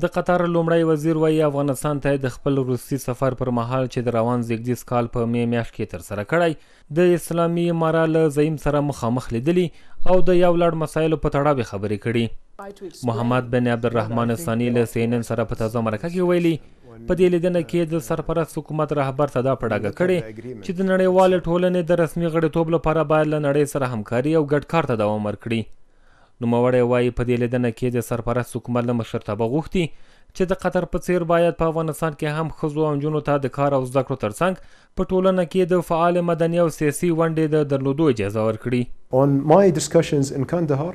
د قطر لومړی وزیر وایي افغانستان ته د خپل روسي سفر پر مهال چې د روان زیږدیز کال په می میاشت کې تر سره کړی د اسلامي امارات له زعیم سره مخامخ لیدلی او د یو لړ مسایلو په تړاو خبرې کړې محمد بن عبدالرحمن ثانی له سینن سره په تازه مرکه کې ویلي په دې لیدنه کې د سرپرست حکومت رهبر ته دا پډاګه کړې چې د نړیوال ټولنې د رسمي غړیتوب لپاره باید له نړۍ سره همکاري او ګډ کار ته دوام ورکړي نوموړی وایي په دې لیدنه کې د سرپرست حکومت له مشرتابه غوښتي چې د قطر په څیر باید په افغانستان کې هم ښځو او نجونو ته د کار او زده کړو ترڅنګ په ټولنه کې د فعال مدني او سیاسي ونډې د درلودو اجازه ورکړي On my discussions in Kandahar,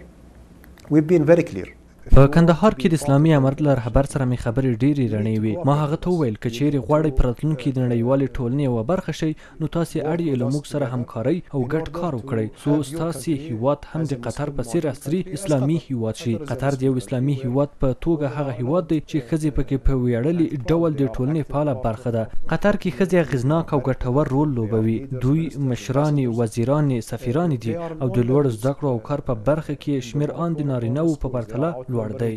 we've been very clear. په کندهار کې د اسلامي امارت له رهبر سره مې خبرې ډېرې رڼې وې ما هغه ته وویل که چیرې غواړئ په راتلونکي د نړیوالې ټولنې یوه برخه شئ نو تاسې اړ یې له موږ سره همکارۍ او ګډ کار وکړئ څو ستاسې هیواد هم د قطر په څیر عصري اسلامي هیواد شي قطر د یو اسلامي هیواد په توګه هغه هیواد دی چې ښځې پکې په ویاړلي ډول د ټولنې فعاله برخه ده قطر کې ښځې اغېزناک او ګټور رول لوبوي دوی مشران وزیران سفیران دي او د لوړ زده کړو او کار په برخه کې شمیر آن د نارینه وو په پرتله لوړ دی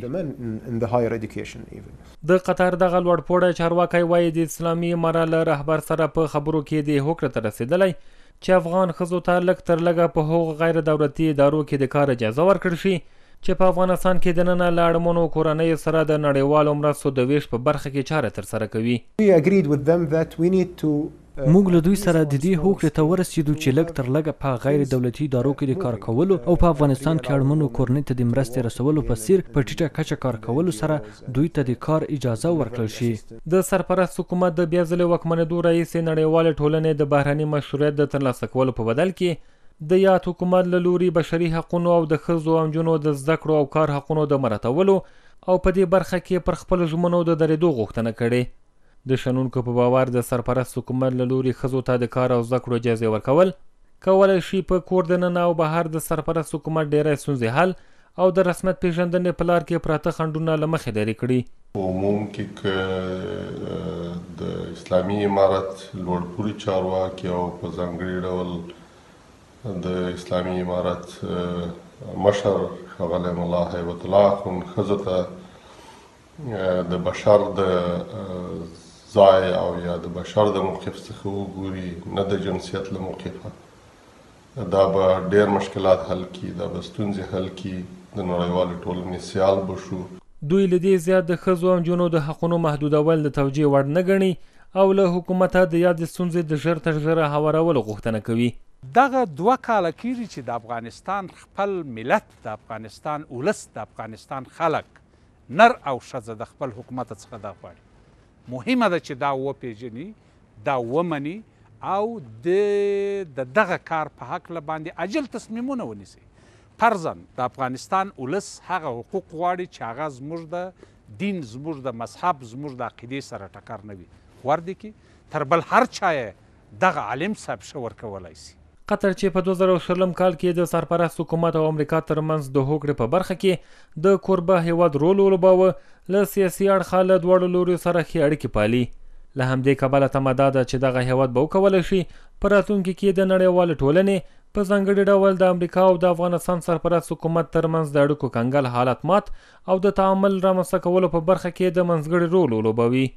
د قطر دغه لوړ پوړه چارواکي وایي د اسلامي امارات رهبر سره په خبرو کې د هوکړه تر رسیدلی چې افغان خزو ته لک تر لګه په هوغ غیر دولتي ادارو کې د کار اجازه ورکړ شي چې په افغانستان کې د نن لاړمونو کورنۍ سره د نړیوالو مرستو د ویش په برخه کې چاره تر سره کوي موږ له دوی سره د دې هوکړې ته ورسېدو چې لږ تر لږه په غیر دولتي ادارو کې د کار کولو او په افغانستان کې اړمنو کورنۍ ته د مرستې رسولو په څیر په ټیټه کچه کار کولو سره دوی ته د کار اجازه ورکړل شي د سرپرست حکومت د بیا ځلې واکمنېدو رئیس نړیوال ټولنې د بهرني مشروعیت د ترلاسه کولو په بدل کې د یاد حکومت له لوري بشري حقوقو او د ښځو او نجونو د زده کړو او کار حقوقو د مراتبولو او په دې برخه کې پر خپل ژمنو د درېدو غوښتنه کړې د شنونکو په باور د سرپرست حکومت له لوري ښځو ته د کار او زده کړو اجازې ورکول کولی شي په کور دننه او بهر د سرپرست حکومت ډیری ستونزې حل او د رسمیت پیژندنې په لار کې پراته خنډونه له مخې لرې کړي په عموم کې ک د اسلامي امارت لوړپوري چارواکي او په ځانګړي ډول د اسلامي امارت مشر خغل الله هیبت الله خون خزته د بشر د ځای او یا د بشر د موقف څخه وګوري نه د جنسیت له موقفه دا به ډیر مشکلات حل کی دا به ستونزې حل کی د نړیوال ټولنې سیال بشو دوی لدی زیات د خزو او جنو د حقونو محدودول د توجیه وړ نه غني او له حکومت د یاد ستونزې د ژر تر ژره هوارول غوښتنه کوي دغه دوه کاله کېږي چې د افغانستان خپل ملت د افغانستان ولس د افغانستان خلک نر او ښځه د خپل حکومت څخه دا غواړي مهمه ده چې دا وپیژني دا ومني او د د دغه کار په هکله باندې عجل تصمیمونه ونیسي فرضاً د افغانستان ولس هغه حقوق غواړي چې هغه زموږ د دین زموږ د مذهب زموږ د عقیدې سره ټکر نه وي غوړ دي کې تر بل هر چا دغه عالم صاحب ښه ورکولی سي قطر چې په 2016 کال کې د سرپرست حکومت او امریکا ترمنځ د هوکړې په برخه کې د کوربه هیواد رول ولوباوه له سیاسي اړخه له دواړو لوریو سره ښې اړیکې پالي له همدې کبله تمه دا ده چې دغه هیواد به وکولی شي په راتلونکي کې د نړیوال ټولنې په ځانګړي ډول د امریکا او د افغانستان سرپرست حکومت ترمنځ د اړیکو کنګل حالت مات او د تعامل رامنځته کولو په برخه کې د منځګړي رول ولوبوي